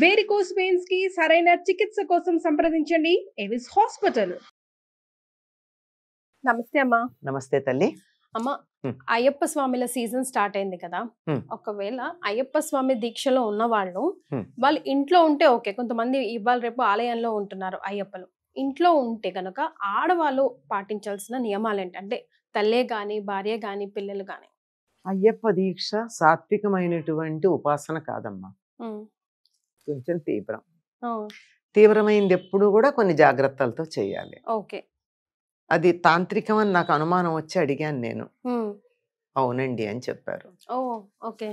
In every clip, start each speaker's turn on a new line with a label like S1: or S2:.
S1: Varicose pains కి సరైన చికిత్స కోసం సంప్రదించండి ఎవిస్ హాస్పిటల్ నమస్తే అమ్మా
S2: నమస్తే తల్లి
S1: అమ్మా అయ్యప్ప స్వామిల సీజన్ స్టార్ట్ అయింది కదా ఒకవేళ అయ్యప్ప స్వామి దీక్షలో ఉన్న వాళ్ళు వాళ్ళు ఇంట్లో ఉంటే ఓకే కొంతమంది ఇవాళ రేపు ఆలయంలో ఉంటున్నారు అయ్యప్పలు ఇంట్లో ఉంటే గనక ఆడవాళ్ళు పాటించాల్సిన నియమాలు ఏంటంటే తల్లే గాని భార్య గాని పిల్లలు గాని
S2: అయ్యప్ప దీక్ష సాత్వికమైనటువంటి ఉపాసన కాదమ్మా కొంచెం తీవ్రం తీవ్రమైంది ఎప్పుడు కూడా కొన్ని జాగ్రత్తలతో చేయాలి ఓకే అది తాంత్రికం అని నాకు అనుమానం వచ్చి అడిగాను నేను అవునండి అని చెప్పారు ఓకే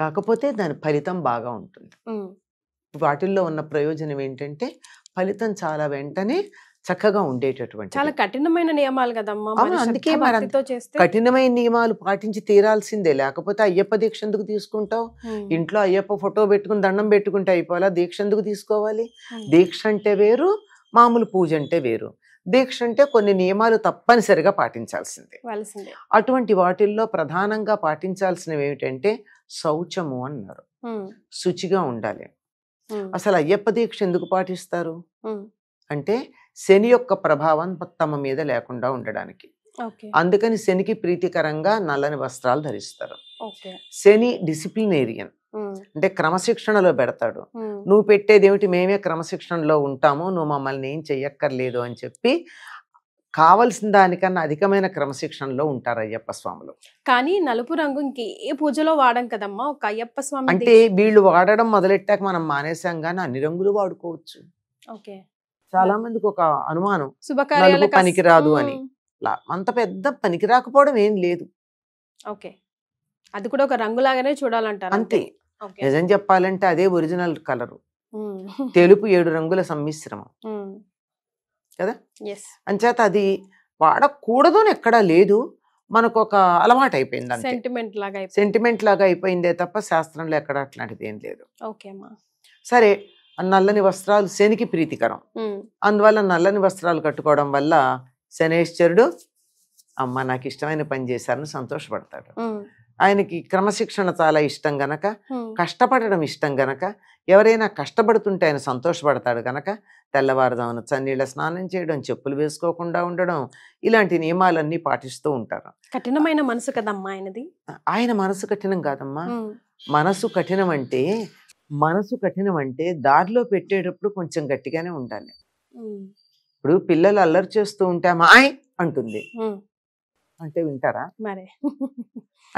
S2: కాకపోతే దాని ఫలితం బాగా ఉంటుంది వాటిల్లో ఉన్న ప్రయోజనం ఏంటంటే ఫలితం చాలా వెంటనే చక్కగా ఉండేటటువంటి
S1: చాలా కఠినమైన నియమాలు కదమ్మా అందుకే మరి
S2: కఠినమైన నియమాలు పాటించి తీరాల్సిందే లేకపోతే అయ్యప్ప దీక్ష ఎందుకు తీసుకుంటావు ఇంట్లో అయ్యప్ప ఫోటో పెట్టుకుని దండం పెట్టుకుంటే అయిపోవాలా దీక్ష ఎందుకు తీసుకోవాలి దీక్ష అంటే వేరు మామూలు పూజ అంటే వేరు దీక్ష అంటే కొన్ని నియమాలు తప్పనిసరిగా పాటించాల్సిందే అటువంటి వాటిల్లో ప్రధానంగా పాటించాల్సినవి ఏమిటంటే శౌచము అన్నారు శుచిగా ఉండాలి అసలు అయ్యప్ప దీక్ష ఎందుకు పాటిస్తారు అంటే శని యొక్క ప్రభావం తమ మీద లేకుండా ఉండడానికి అందుకని శనికి ప్రీతికరంగా నల్లని వస్త్రాలు ధరిస్తారు శని డిసిప్లినేరియన్ అంటే క్రమశిక్షణలో పెడతాడు నువ్వు పెట్టేదేమిటి మేమే క్రమశిక్షణలో ఉంటాము నువ్వు మమ్మల్ని ఏం చెయ్యక్కర్లేదు అని చెప్పి కావలసిన దానికన్నా అధికమైన క్రమశిక్షణలో ఉంటారు అయ్యప్ప స్వాములు
S1: కానీ నలుపు రంగు ఏ పూజలో వాడం కదమ్మా ఒక అయ్యప్ప స్వామి అంటే వీళ్ళు
S2: వాడడం మొదలెట్టాక మనం మానేసాం కానీ అన్ని రంగులు వాడుకోవచ్చు ఓకే చాలా మందికి ఒక అనుమానం పనికి పనికిరాదు అని అంత పెద్ద పనికి రాకపోవడం ఏం లేదు
S1: ఓకే అది కూడా ఒక రంగులాగానే చూడాలంటారు అంతే
S2: నిజం చెప్పాలంటే అదే ఒరిజినల్ కలరు తెలుపు ఏడు రంగుల సమ్మిశ్రమం కదా అంచేత అది వాడకూడదు అని ఎక్కడా లేదు మనకు ఒక అలవాటు అయిపోయింది
S1: సెంటిమెంట్ లాగా
S2: సెంటిమెంట్ లాగా అయిపోయిందే తప్ప శాస్త్రంలో ఎక్కడ అట్లాంటిది ఏం లేదు ఓకే సరే నల్లని వస్త్రాలు శనికి ప్రీతికరం అందువల్ల నల్లని వస్త్రాలు కట్టుకోవడం వల్ల శనేశ్వరుడు అమ్మ నాకు ఇష్టమైన పని చేశారని సంతోషపడతాడు ఆయనకి క్రమశిక్షణ చాలా ఇష్టం గనక కష్టపడడం ఇష్టం గనక ఎవరైనా కష్టపడుతుంటే ఆయన సంతోషపడతాడు గనక తెల్లవారుదామున చన్నీళ్ళ స్నానం చేయడం చెప్పులు వేసుకోకుండా ఉండడం ఇలాంటి నియమాలన్నీ పాటిస్తూ ఉంటారు
S1: కఠినమైన మనసు కదమ్మా ఆయనది
S2: ఆయన మనసు కఠినం కాదమ్మా మనసు కఠినం అంటే మనసు కఠినం అంటే దారిలో పెట్టేటప్పుడు కొంచెం గట్టిగానే ఉండాలి ఇప్పుడు పిల్లలు అల్లరి చేస్తూ ఉంటే మాయ్ అంటుంది అంటే వింటారా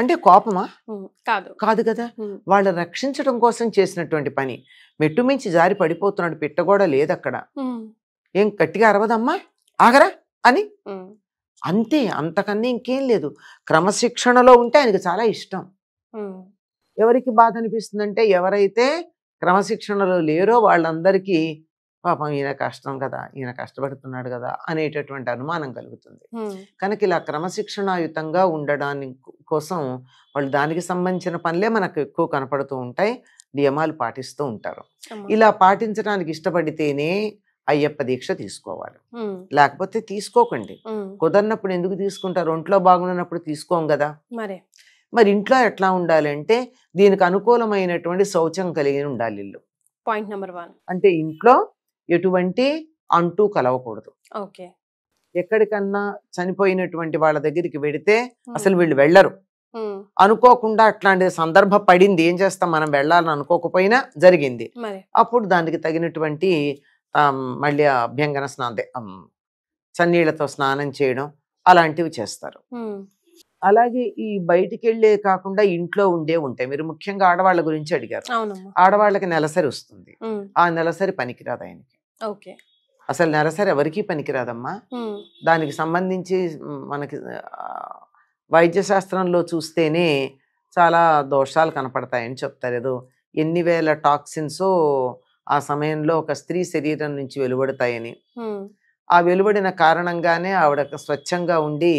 S2: అంటే కోపమా కాదు కాదు కదా వాళ్ళు రక్షించడం కోసం చేసినటువంటి పని మెట్టు మించి జారి పడిపోతున్నాడు పిట్ట కూడా లేదు అక్కడ ఏం గట్టిగా అరవదమ్మా ఆగరా అని అంతే అంతకన్నా ఇంకేం లేదు క్రమశిక్షణలో ఉంటే ఆయనకు చాలా ఇష్టం ఎవరికి బాధ అనిపిస్తుందంటే ఎవరైతే క్రమశిక్షణలో లేరో వాళ్ళందరికీ పాపం ఈయన కష్టం కదా ఈయన కష్టపడుతున్నాడు కదా అనేటటువంటి అనుమానం కలుగుతుంది కనుక ఇలా క్రమశిక్షణాయుతంగా ఉండడాని కోసం వాళ్ళు దానికి సంబంధించిన పనులే మనకు ఎక్కువ కనపడుతూ ఉంటాయి నియమాలు పాటిస్తూ ఉంటారు ఇలా పాటించడానికి ఇష్టపడితేనే అయ్యప్ప దీక్ష తీసుకోవాలి లేకపోతే తీసుకోకండి కుదరినప్పుడు ఎందుకు తీసుకుంటారు ఒంట్లో బాగున్నప్పుడు తీసుకోం కదా మరి ఇంట్లో ఎట్లా ఉండాలంటే దీనికి అనుకూలమైనటువంటి శౌచం కలిగి ఉండాలి ఇల్లు
S1: పాయింట్ నెంబర్ వన్
S2: అంటే ఇంట్లో ఎటువంటి అంటూ కలవకూడదు ఓకే ఎక్కడికన్నా చనిపోయినటువంటి వాళ్ళ దగ్గరికి వెడితే అసలు వీళ్ళు వెళ్ళరు అనుకోకుండా అట్లాంటి సందర్భం పడింది ఏం చేస్తాం మనం వెళ్ళాలని అనుకోకపోయినా జరిగింది అప్పుడు దానికి తగినటువంటి మళ్ళీ అభ్యంగన స్నానం చన్నీళ్లతో స్నానం చేయడం అలాంటివి చేస్తారు అలాగే ఈ బయటికి వెళ్ళే కాకుండా ఇంట్లో ఉండే ఉంటాయి మీరు ముఖ్యంగా ఆడవాళ్ళ గురించి అడిగారు ఆడవాళ్ళకి నెలసరి వస్తుంది ఆ నెలసరి పనికిరాదు ఆయనకి ఓకే అసలు నెలసరి ఎవరికి పనికిరాదమ్మా దానికి సంబంధించి మనకి వైద్య శాస్త్రంలో చూస్తేనే చాలా దోషాలు కనపడతాయని చెప్తారు ఏదో ఎన్ని వేల టాక్సిన్సో ఆ సమయంలో ఒక స్త్రీ శరీరం నుంచి వెలువడతాయని ఆ వెలువడిన కారణంగానే ఆవిడ స్వచ్ఛంగా ఉండి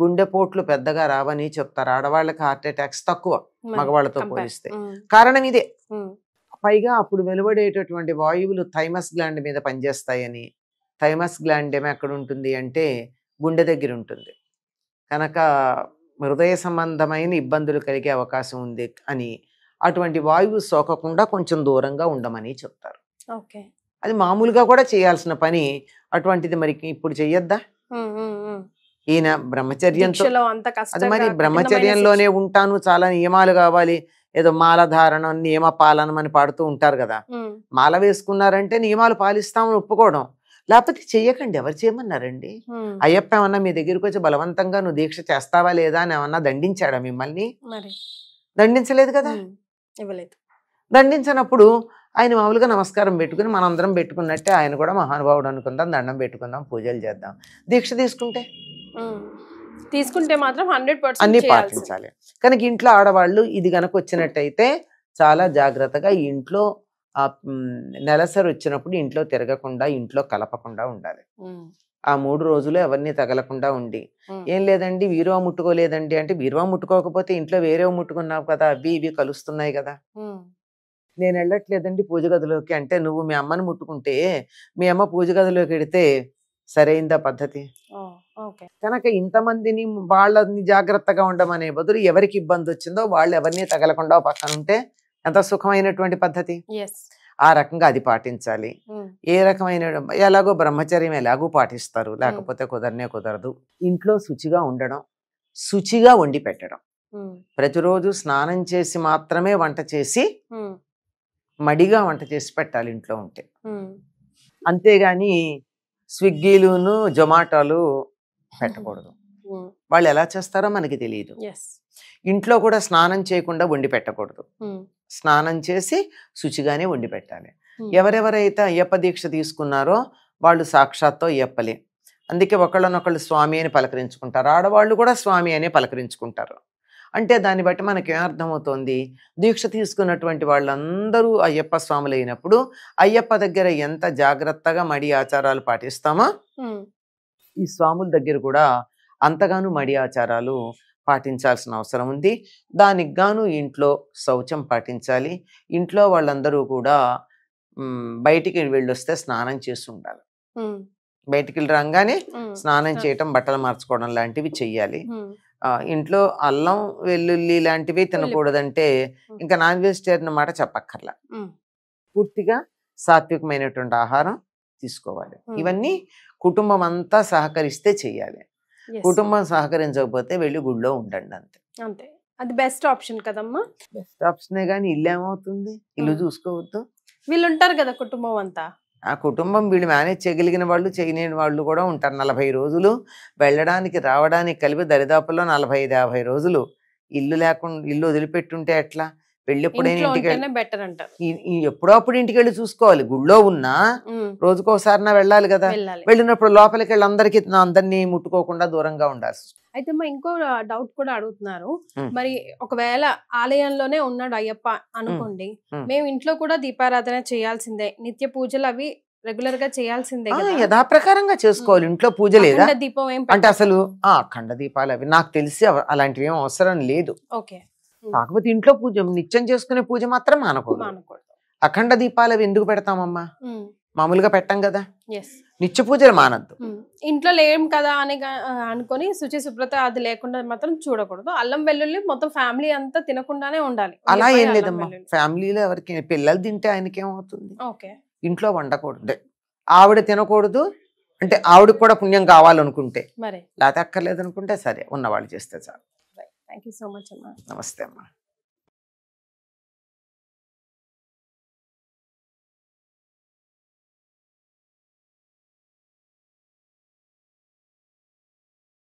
S2: గుండెపోట్లు పెద్దగా రావని చెప్తారు ఆడవాళ్ళకి హార్ట్ అటాక్స్ తక్కువ మగవాళ్ళతో పోలిస్తే కారణం ఇదే పైగా అప్పుడు వెలువడేటటువంటి వాయువులు థైమస్ గ్లాండ్ మీద పనిచేస్తాయని థైమస్ గ్లాండ్ ఏమో ఎక్కడ ఉంటుంది అంటే గుండె దగ్గర ఉంటుంది కనుక హృదయ సంబంధమైన ఇబ్బందులు కలిగే అవకాశం ఉంది అని అటువంటి వాయువు సోకకుండా కొంచెం దూరంగా ఉండమని చెప్తారు ఓకే అది మామూలుగా కూడా చేయాల్సిన పని అటువంటిది మరి ఇప్పుడు చెయ్యొద్దా ఈయన బ్రహ్మచర్యంలో
S1: అది మరి బ్రహ్మచర్యంలోనే
S2: ఉంటాను చాలా నియమాలు కావాలి ఏదో మాల ధారణ నియమ పాలన అని పాడుతూ ఉంటారు కదా మాల వేసుకున్నారంటే నియమాలు పాలిస్తామని ఒప్పుకోవడం లేకపోతే చెయ్యకండి ఎవరు చేయమన్నారండి అయ్యప్ప ఏమన్నా మీ దగ్గరికి వచ్చి బలవంతంగా నువ్వు దీక్ష చేస్తావా లేదా అని ఏమన్నా దండించాడా మిమ్మల్ని దండించలేదు కదా ఇవ్వలేదు దండించినప్పుడు ఆయన మామూలుగా నమస్కారం పెట్టుకుని మనందరం పెట్టుకున్నట్టే ఆయన కూడా మహానుభావుడు అనుకుందాం దండం పెట్టుకుందాం పూజలు చేద్దాం దీక్ష తీసుకుంటే
S1: తీసుకుంటే మాత్రం హండ్రెడ్ పర్సెంట్ అన్ని పాటించాలి
S2: కనుక ఇంట్లో ఆడవాళ్ళు ఇది కనుక వచ్చినట్టయితే చాలా జాగ్రత్తగా ఇంట్లో ఆ నెలసరి వచ్చినప్పుడు ఇంట్లో తిరగకుండా ఇంట్లో కలపకుండా ఉండాలి ఆ మూడు రోజులు ఎవరిని తగలకుండా ఉండి ఏం లేదండి వీరువా ముట్టుకోలేదండి అంటే వీరువా ముట్టుకోకపోతే ఇంట్లో వేరేవి ముట్టుకున్నావు కదా అవి ఇవి కలుస్తున్నాయి కదా నేను వెళ్ళట్లేదండి పూజ గదిలోకి అంటే నువ్వు మీ అమ్మని ముట్టుకుంటే మీ అమ్మ పూజ గదిలోకి వెడితే సరైందా పద్ధతి కనుక ఇంతమందిని వాళ్ళని జాగ్రత్తగా ఉండమనే బదులు ఎవరికి ఇబ్బంది వచ్చిందో వాళ్ళు ఎవరిని తగలకుండా పక్కన ఉంటే ఎంత సుఖమైనటువంటి పద్ధతి ఆ రకంగా అది పాటించాలి ఏ రకమైన ఎలాగో బ్రహ్మచర్యం ఎలాగో పాటిస్తారు లేకపోతే కుదరనే కుదరదు ఇంట్లో శుచిగా ఉండడం శుచిగా వండి పెట్టడం ప్రతిరోజు స్నానం చేసి మాత్రమే వంట చేసి మడిగా వంట చేసి పెట్టాలి ఇంట్లో ఉంటే అంతేగాని స్విగ్గీలును జొమాటోలు పెట్టకూడదు వాళ్ళు ఎలా చేస్తారో మనకి తెలియదు ఇంట్లో కూడా స్నానం చేయకుండా వండి పెట్టకూడదు స్నానం చేసి శుచిగానే వండి పెట్టాలి ఎవరెవరైతే అయ్యప్ప దీక్ష తీసుకున్నారో వాళ్ళు సాక్షాత్తో అయ్యప్పలే అందుకే ఒకళ్ళనొకళ్ళు స్వామి అని పలకరించుకుంటారు ఆడవాళ్ళు కూడా స్వామి అనే పలకరించుకుంటారు అంటే దాన్ని బట్టి మనకి అర్థమవుతోంది దీక్ష తీసుకున్నటువంటి వాళ్ళందరూ అయ్యప్ప స్వాములైనప్పుడు అయ్యప్ప దగ్గర ఎంత జాగ్రత్తగా మడి ఆచారాలు పాటిస్తామా ఈ స్వాముల దగ్గర కూడా అంతగాను మడి ఆచారాలు పాటించాల్సిన అవసరం ఉంది దానికి గాను ఇంట్లో శౌచం పాటించాలి ఇంట్లో వాళ్ళందరూ కూడా బయటికి వెళ్ళొస్తే స్నానం చేసి ఉండాలి బయటికి రాగానే స్నానం చేయటం బట్టలు మార్చుకోవడం లాంటివి చెయ్యాలి ఇంట్లో అల్లం వెల్లుల్లి లాంటివి తినకూడదంటే ఇంకా నాన్ వెజిటేరియన్ అన్నమాట చెప్పక్కర్లా పూర్తిగా సాత్వికమైనటువంటి ఆహారం తీసుకోవాలి ఇవన్నీ కుటుంబం అంతా సహకరిస్తే చేయాలి కుటుంబం సహకరించకపోతే వెళ్ళి గుళ్ళో ఉండండి అంతే
S1: అంతే అది బెస్ట్ ఆప్షన్ కదమ్మా బెస్ట్
S2: ఆప్షన్ కానీ ఇల్లు ఏమవుతుంది ఇల్లు చూసుకోవద్దు
S1: వీళ్ళు ఉంటారు కదా కుటుంబం అంతా
S2: ఆ కుటుంబం వీళ్ళు మేనేజ్ చేయగలిగిన వాళ్ళు చేయలేని వాళ్ళు కూడా ఉంటారు నలభై రోజులు వెళ్ళడానికి రావడానికి కలిపి దరిదాపుల్లో నలభై ఐదు యాభై రోజులు ఇల్లు లేకుండా ఇల్లు వదిలిపెట్టుంటే ఎట్లా పెళ్లి ఎప్పుడైనా ఇంటికి బెటర్ అంట ఎప్పుడో అప్పుడు ఇంటికి వెళ్ళి చూసుకోవాలి గుళ్ళో ఉన్నా రోజుకోసారి నా వెళ్ళాలి కదా వెళ్ళినప్పుడు లోపలికి వెళ్ళి అందరికి అందరినీ ముట్టుకోకుండా దూరంగా ఉండాలి
S1: అయితే మా ఇంకో డౌట్ కూడా అడుగుతున్నారు మరి ఒకవేళ ఆలయంలోనే ఉన్నాడు అయ్యప్ప అనుకోండి మేము ఇంట్లో కూడా దీపారాధన చేయాల్సిందే నిత్య పూజలు అవి రెగ్యులర్ గా చేయాల్సిందే
S2: యథాప్రకారంగా చేసుకోవాలి ఇంట్లో పూజ లేదా దీపం అంటే అసలు అఖండ దీపాలు అవి నాకు తెలిసి అలాంటివి అవసరం లేదు
S1: ఓకే కాకపోతే
S2: ఇంట్లో పూజ నిత్యం చేసుకునే పూజ మాత్రం మానకూడదు అఖండ దీపాలు అవి ఎందుకు పెడతామమ్మా మామూలుగా పెట్టాం కదా నిత్య పూజలు మానద్దు
S1: ఇంట్లో లేం కదా అని అనుకుని శుచి శుభ్రత అది లేకుండా మాత్రం చూడకూడదు అల్లం వెల్లుల్లి మొత్తం ఫ్యామిలీ అంతా తినకుండానే ఉండాలి అలా ఏం లేదమ్మా
S2: ఫ్యామిలీలో ఎవరికి పిల్లలు తింటే ఆయనకి ఏమవుతుంది ఇంట్లో వండకూడదు ఆవిడ తినకూడదు అంటే ఆవిడకి కూడా పుణ్యం కావాలనుకుంటే మరి లేకపోతే అనుకుంటే సరే ఉన్నవాళ్ళు చేస్తే చాలు
S1: Thank you so much, Emma.
S2: Namaste, Emma.